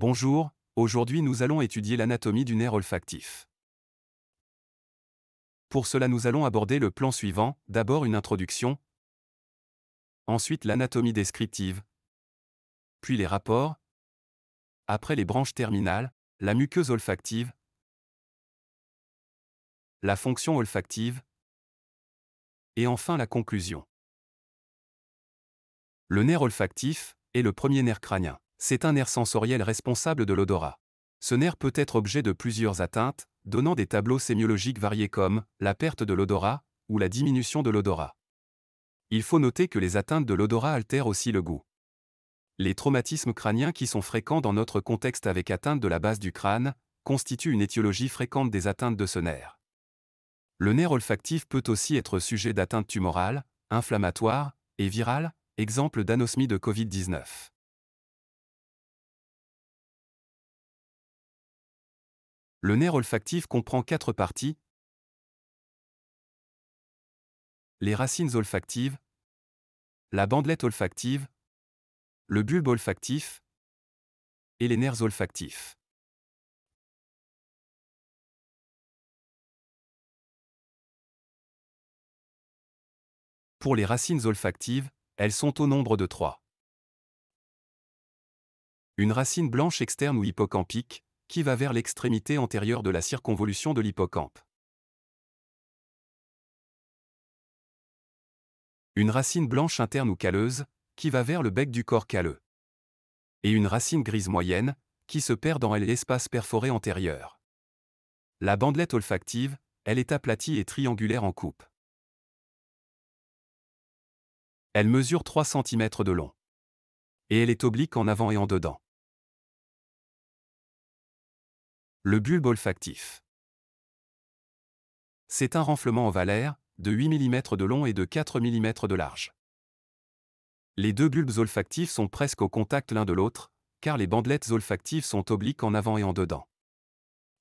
Bonjour, aujourd'hui nous allons étudier l'anatomie du nerf olfactif. Pour cela nous allons aborder le plan suivant, d'abord une introduction, ensuite l'anatomie descriptive, puis les rapports, après les branches terminales, la muqueuse olfactive, la fonction olfactive, et enfin la conclusion. Le nerf olfactif est le premier nerf crânien. C'est un nerf sensoriel responsable de l'odorat. Ce nerf peut être objet de plusieurs atteintes, donnant des tableaux sémiologiques variés comme la perte de l'odorat ou la diminution de l'odorat. Il faut noter que les atteintes de l'odorat altèrent aussi le goût. Les traumatismes crâniens qui sont fréquents dans notre contexte avec atteinte de la base du crâne constituent une étiologie fréquente des atteintes de ce nerf. Le nerf olfactif peut aussi être sujet d'atteintes tumorales, inflammatoires et virales, exemple d'anosmie de Covid-19. Le nerf olfactif comprend quatre parties. Les racines olfactives, la bandelette olfactive, le bulbe olfactif et les nerfs olfactifs. Pour les racines olfactives, elles sont au nombre de trois. Une racine blanche externe ou hippocampique, qui va vers l'extrémité antérieure de la circonvolution de l'hippocampe. Une racine blanche interne ou calleuse, qui va vers le bec du corps calleux. Et une racine grise moyenne, qui se perd dans l'espace perforé antérieur. La bandelette olfactive, elle est aplatie et triangulaire en coupe. Elle mesure 3 cm de long. Et elle est oblique en avant et en dedans. Le bulbe olfactif. C'est un renflement ovalaire, de 8 mm de long et de 4 mm de large. Les deux bulbes olfactifs sont presque au contact l'un de l'autre, car les bandelettes olfactives sont obliques en avant et en dedans.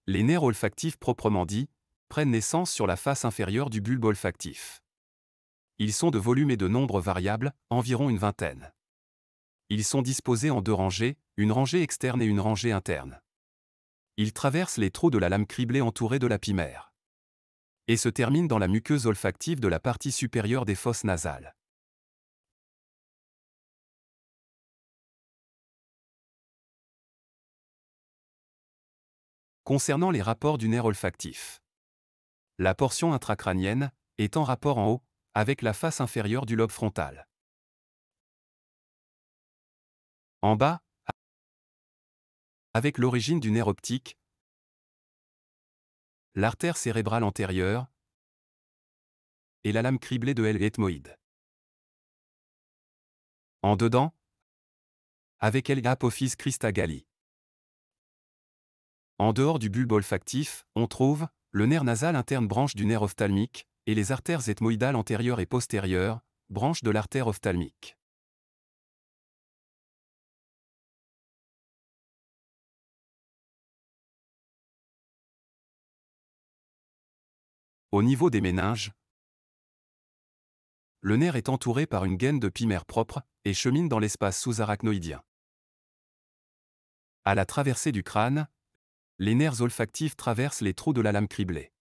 Les nerfs olfactifs proprement dits prennent naissance sur la face inférieure du bulbe olfactif. Ils sont de volume et de nombre variables, environ une vingtaine. Ils sont disposés en deux rangées, une rangée externe et une rangée interne il traverse les trous de la lame criblée entourée de la pimère. Et se termine dans la muqueuse olfactive de la partie supérieure des fosses nasales. Concernant les rapports du nerf olfactif. La portion intracrânienne est en rapport en haut avec la face inférieure du lobe frontal. En bas, avec l'origine du nerf optique, l'artère cérébrale antérieure et la lame criblée de L ethmoïde. En dedans, avec L apophys cristagalli. En dehors du bulbe olfactif, on trouve le nerf nasal interne branche du nerf ophtalmique et les artères ethmoïdales antérieures et postérieures, branche de l'artère ophtalmique. Au niveau des méninges, le nerf est entouré par une gaine de pimère propre et chemine dans l'espace sous-arachnoïdien. À la traversée du crâne, les nerfs olfactifs traversent les trous de la lame criblée.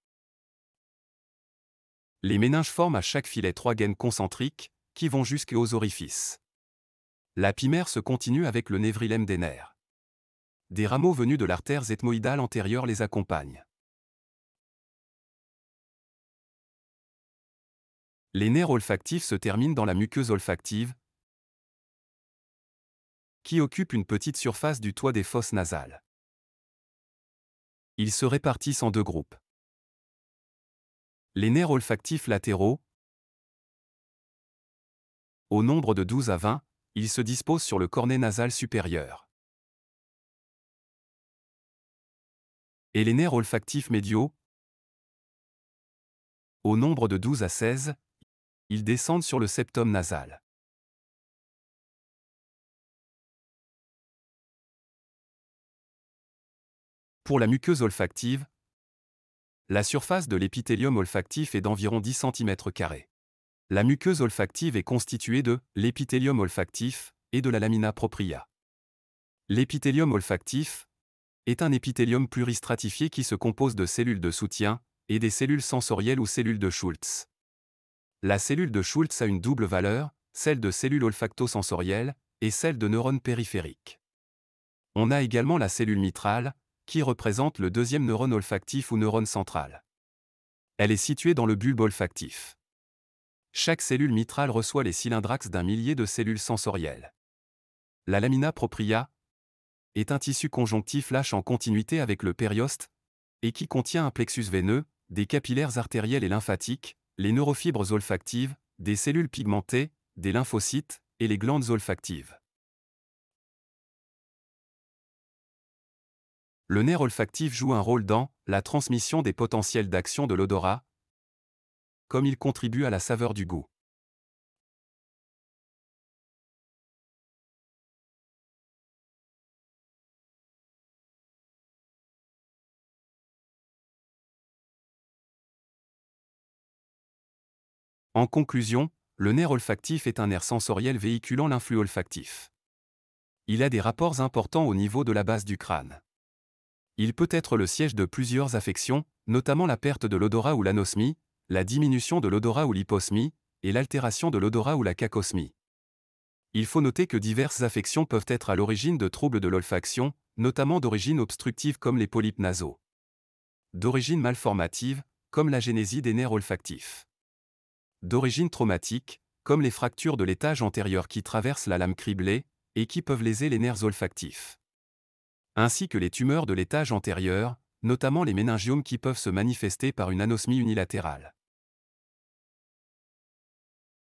Les méninges forment à chaque filet trois gaines concentriques qui vont jusqu'aux orifices. La pimère se continue avec le névrilème des nerfs. Des rameaux venus de l'artère zétmoïdale antérieure les accompagnent. Les nerfs olfactifs se terminent dans la muqueuse olfactive, qui occupe une petite surface du toit des fosses nasales. Ils se répartissent en deux groupes. Les nerfs olfactifs latéraux, au nombre de 12 à 20, ils se disposent sur le cornet nasal supérieur. Et les nerfs olfactifs médiaux, au nombre de 12 à 16, ils descendent sur le septum nasal. Pour la muqueuse olfactive, la surface de l'épithélium olfactif est d'environ 10 cm. La muqueuse olfactive est constituée de l'épithélium olfactif et de la lamina propria. L'épithélium olfactif est un épithélium pluristratifié qui se compose de cellules de soutien et des cellules sensorielles ou cellules de Schultz. La cellule de Schultz a une double valeur, celle de cellule olfacto-sensorielle et celle de neurone périphérique. On a également la cellule mitrale, qui représente le deuxième neurone olfactif ou neurone central. Elle est située dans le bulbe olfactif. Chaque cellule mitrale reçoit les cylindraxes d'un millier de cellules sensorielles. La lamina propria est un tissu conjonctif lâche en continuité avec le périoste et qui contient un plexus veineux, des capillaires artériels et lymphatiques, les neurofibres olfactives, des cellules pigmentées, des lymphocytes et les glandes olfactives. Le nerf olfactif joue un rôle dans la transmission des potentiels d'action de l'odorat, comme il contribue à la saveur du goût. En conclusion, le nerf olfactif est un nerf sensoriel véhiculant l'influx olfactif. Il a des rapports importants au niveau de la base du crâne. Il peut être le siège de plusieurs affections, notamment la perte de l'odorat ou l'anosmie, la diminution de l'odorat ou l'hyposmie, et l'altération de l'odorat ou la cacosmie. Il faut noter que diverses affections peuvent être à l'origine de troubles de l'olfaction, notamment d'origine obstructive comme les polypes nasaux. D'origine malformative, comme la génésie des nerfs olfactifs d'origine traumatique, comme les fractures de l'étage antérieur qui traversent la lame criblée et qui peuvent léser les nerfs olfactifs. Ainsi que les tumeurs de l'étage antérieur, notamment les méningiomes qui peuvent se manifester par une anosmie unilatérale.